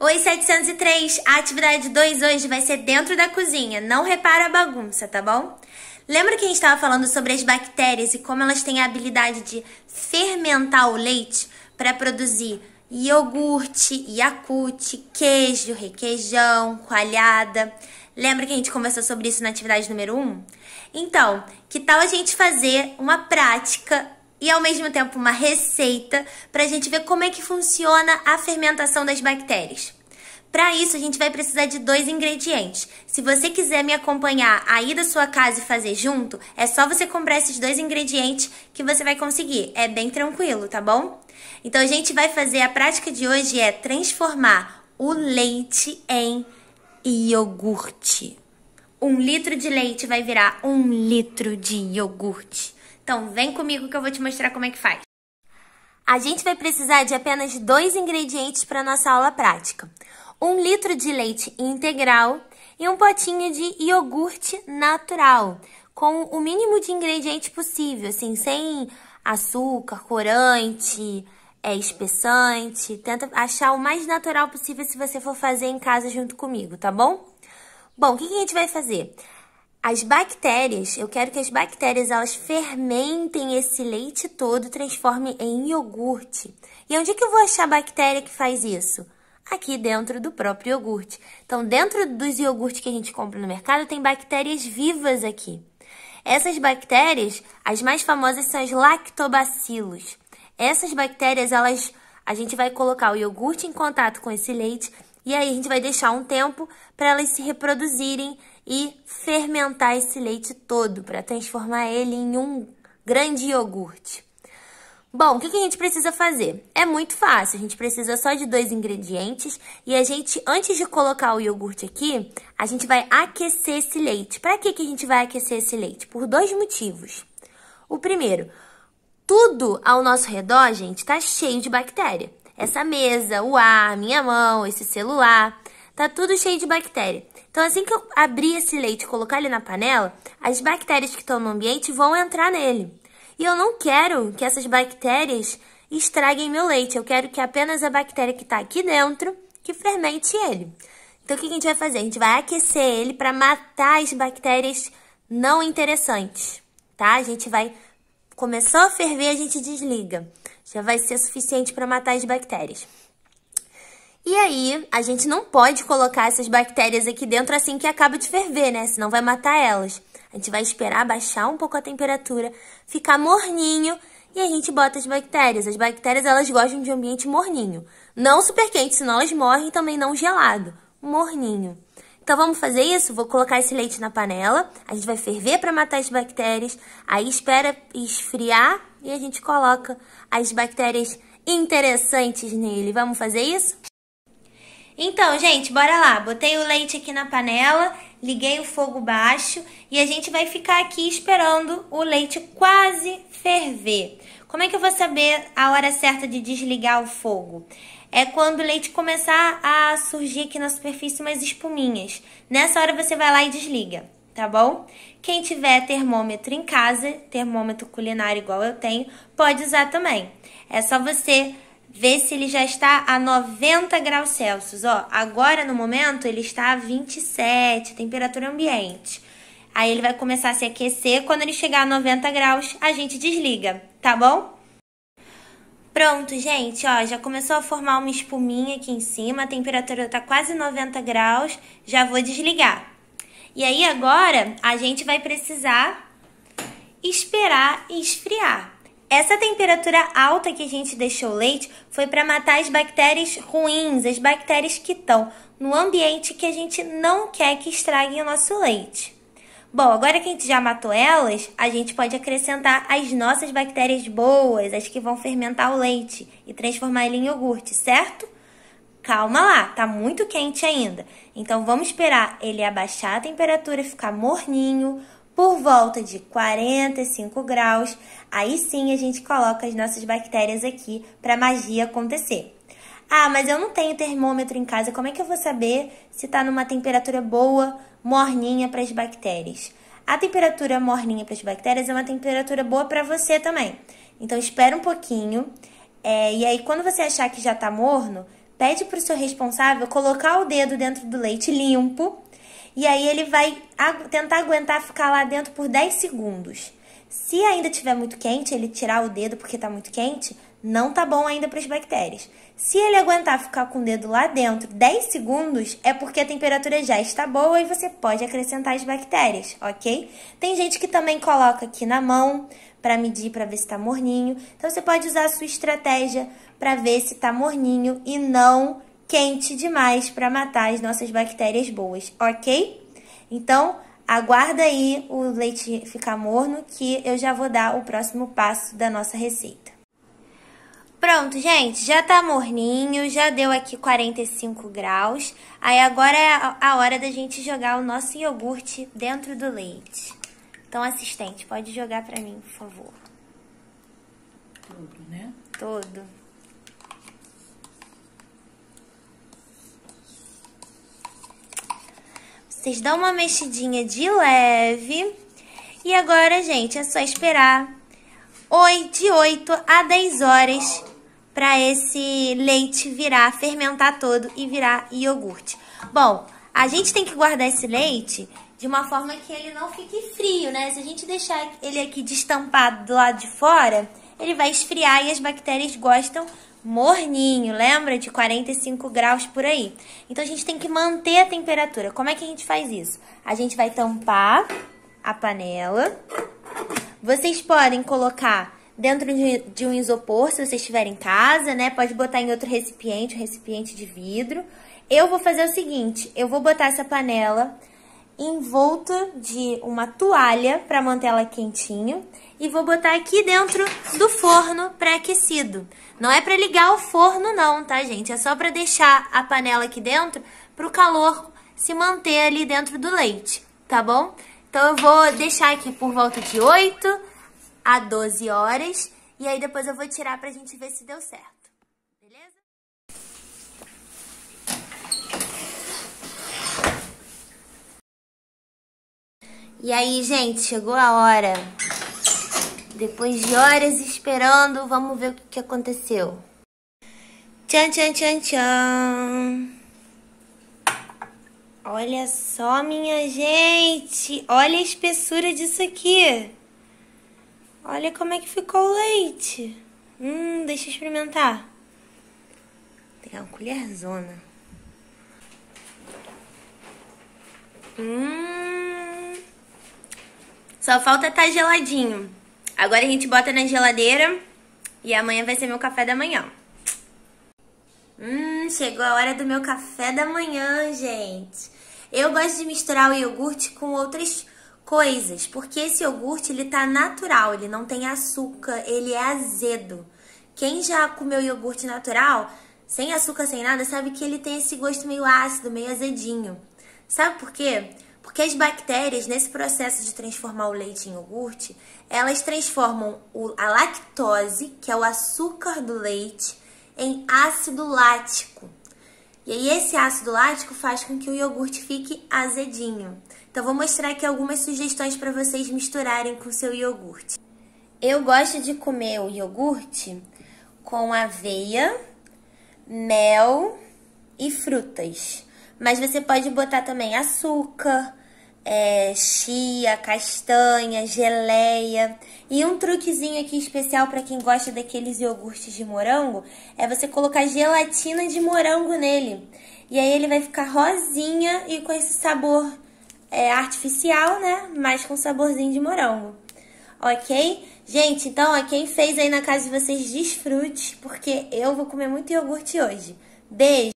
Oi, 703. A atividade 2 hoje vai ser dentro da cozinha. Não repara a bagunça, tá bom? Lembra que a gente estava falando sobre as bactérias e como elas têm a habilidade de fermentar o leite para produzir iogurte, iacute, queijo, requeijão, coalhada? Lembra que a gente conversou sobre isso na atividade número 1? Então, que tal a gente fazer uma prática e ao mesmo tempo uma receita para a gente ver como é que funciona a fermentação das bactérias. Para isso, a gente vai precisar de dois ingredientes. Se você quiser me acompanhar aí da sua casa e fazer junto, é só você comprar esses dois ingredientes que você vai conseguir. É bem tranquilo, tá bom? Então, a gente vai fazer a prática de hoje é transformar o leite em iogurte. Um litro de leite vai virar um litro de iogurte. Então vem comigo que eu vou te mostrar como é que faz. A gente vai precisar de apenas dois ingredientes para nossa aula prática. Um litro de leite integral e um potinho de iogurte natural, com o mínimo de ingrediente possível, assim, sem açúcar, corante, é, espessante. Tenta achar o mais natural possível se você for fazer em casa junto comigo, tá bom? Bom, o que, que a gente vai fazer? As bactérias, eu quero que as bactérias elas fermentem esse leite todo, transformem em iogurte. E onde é que eu vou achar a bactéria que faz isso? Aqui dentro do próprio iogurte. Então, dentro dos iogurtes que a gente compra no mercado, tem bactérias vivas aqui. Essas bactérias, as mais famosas são as lactobacilos. Essas bactérias, elas a gente vai colocar o iogurte em contato com esse leite e aí a gente vai deixar um tempo para elas se reproduzirem e fermentar esse leite todo, para transformar ele em um grande iogurte. Bom, o que a gente precisa fazer? É muito fácil, a gente precisa só de dois ingredientes e a gente, antes de colocar o iogurte aqui, a gente vai aquecer esse leite. Para que, que a gente vai aquecer esse leite? Por dois motivos. O primeiro, tudo ao nosso redor, gente, está cheio de bactéria essa mesa, o ar, minha mão, esse celular, tá tudo cheio de bactéria. Então, assim que eu abrir esse leite e colocar ele na panela, as bactérias que estão no ambiente vão entrar nele. E eu não quero que essas bactérias estraguem meu leite. Eu quero que apenas a bactéria que está aqui dentro que fermente ele. Então, o que a gente vai fazer? A gente vai aquecer ele para matar as bactérias não interessantes, tá? A gente vai... Começou a ferver, a gente desliga já vai ser suficiente para matar as bactérias. E aí, a gente não pode colocar essas bactérias aqui dentro assim que acaba de ferver, né? Senão vai matar elas. A gente vai esperar baixar um pouco a temperatura, ficar morninho e a gente bota as bactérias. As bactérias, elas gostam de um ambiente morninho. Não super quente, senão elas morrem, também não gelado. Morninho. Então vamos fazer isso? Vou colocar esse leite na panela, a gente vai ferver para matar as bactérias, aí espera esfriar e a gente coloca as bactérias interessantes nele. Vamos fazer isso? Então, gente, bora lá. Botei o leite aqui na panela, liguei o fogo baixo e a gente vai ficar aqui esperando o leite quase ferver. Como é que eu vou saber a hora certa de desligar o fogo? É quando o leite começar a surgir aqui na superfície umas espuminhas. Nessa hora você vai lá e desliga tá bom? Quem tiver termômetro em casa, termômetro culinário igual eu tenho, pode usar também. É só você ver se ele já está a 90 graus Celsius, ó. Agora no momento ele está a 27, temperatura ambiente. Aí ele vai começar a se aquecer, quando ele chegar a 90 graus, a gente desliga, tá bom? Pronto, gente, ó, já começou a formar uma espuminha aqui em cima, a temperatura tá quase 90 graus, já vou desligar. E aí agora a gente vai precisar esperar esfriar. Essa temperatura alta que a gente deixou o leite foi para matar as bactérias ruins, as bactérias que estão no ambiente que a gente não quer que estraguem o nosso leite. Bom, agora que a gente já matou elas, a gente pode acrescentar as nossas bactérias boas, as que vão fermentar o leite e transformar ele em iogurte, certo? calma lá, tá muito quente ainda. Então vamos esperar ele abaixar a temperatura e ficar morninho por volta de 45 graus. Aí sim a gente coloca as nossas bactérias aqui para magia acontecer. Ah, mas eu não tenho termômetro em casa, como é que eu vou saber se tá numa temperatura boa, morninha para as bactérias? A temperatura morninha para as bactérias é uma temperatura boa para você também. Então espera um pouquinho. É, e aí, quando você achar que já tá morno, pede para o seu responsável colocar o dedo dentro do leite limpo e aí ele vai tentar aguentar ficar lá dentro por 10 segundos. Se ainda tiver muito quente, ele tirar o dedo porque está muito quente, não tá bom ainda para as bactérias. Se ele aguentar ficar com o dedo lá dentro 10 segundos, é porque a temperatura já está boa e você pode acrescentar as bactérias, ok? Tem gente que também coloca aqui na mão para medir para ver se está morninho. Então você pode usar a sua estratégia para ver se tá morninho e não quente demais para matar as nossas bactérias boas, ok? Então, aguarda aí o leite ficar morno que eu já vou dar o próximo passo da nossa receita. Pronto, gente, já tá morninho, já deu aqui 45 graus. Aí agora é a hora da gente jogar o nosso iogurte dentro do leite. Então, assistente, pode jogar pra mim, por favor. Todo, né? Todo. Vocês dão uma mexidinha de leve. E agora, gente, é só esperar de 8 a 10 horas para esse leite virar, fermentar todo e virar iogurte. Bom, a gente tem que guardar esse leite de uma forma que ele não fique frio, né? Se a gente deixar ele aqui destampado do lado de fora, ele vai esfriar e as bactérias gostam morninho, lembra? De 45 graus por aí. Então, a gente tem que manter a temperatura. Como é que a gente faz isso? A gente vai tampar a panela. Vocês podem colocar dentro de um isopor, se vocês estiverem em casa, né? Pode botar em outro recipiente, um recipiente de vidro. Eu vou fazer o seguinte, eu vou botar essa panela envolto de uma toalha para manter ela quentinha e vou botar aqui dentro do forno pré-aquecido. Não é para ligar o forno não, tá, gente? É só para deixar a panela aqui dentro para o calor se manter ali dentro do leite, tá bom? Então eu vou deixar aqui por volta de 8 a 12 horas e aí depois eu vou tirar para a gente ver se deu certo. E aí, gente, chegou a hora. Depois de horas esperando, vamos ver o que aconteceu. Tchan, tchan, tchan, tchan. Olha só, minha gente. Olha a espessura disso aqui. Olha como é que ficou o leite. Hum, deixa eu experimentar. Tem uma colherzona. Hum. Só falta estar tá geladinho. Agora a gente bota na geladeira e amanhã vai ser meu café da manhã. Hum, chegou a hora do meu café da manhã, gente. Eu gosto de misturar o iogurte com outras coisas, porque esse iogurte ele tá natural, ele não tem açúcar, ele é azedo. Quem já comeu iogurte natural, sem açúcar, sem nada, sabe que ele tem esse gosto meio ácido, meio azedinho. Sabe por quê? Porque as bactérias, nesse processo de transformar o leite em iogurte, elas transformam a lactose, que é o açúcar do leite, em ácido lático. E aí esse ácido lático faz com que o iogurte fique azedinho. Então vou mostrar aqui algumas sugestões para vocês misturarem com o seu iogurte. Eu gosto de comer o iogurte com aveia, mel e frutas. Mas você pode botar também açúcar, é, chia, castanha, geleia. E um truquezinho aqui especial para quem gosta daqueles iogurtes de morango é você colocar gelatina de morango nele. E aí ele vai ficar rosinha e com esse sabor é, artificial, né? Mas com saborzinho de morango. Ok? Gente, então, ó, quem fez aí na casa de vocês, desfrute, porque eu vou comer muito iogurte hoje. Beijo!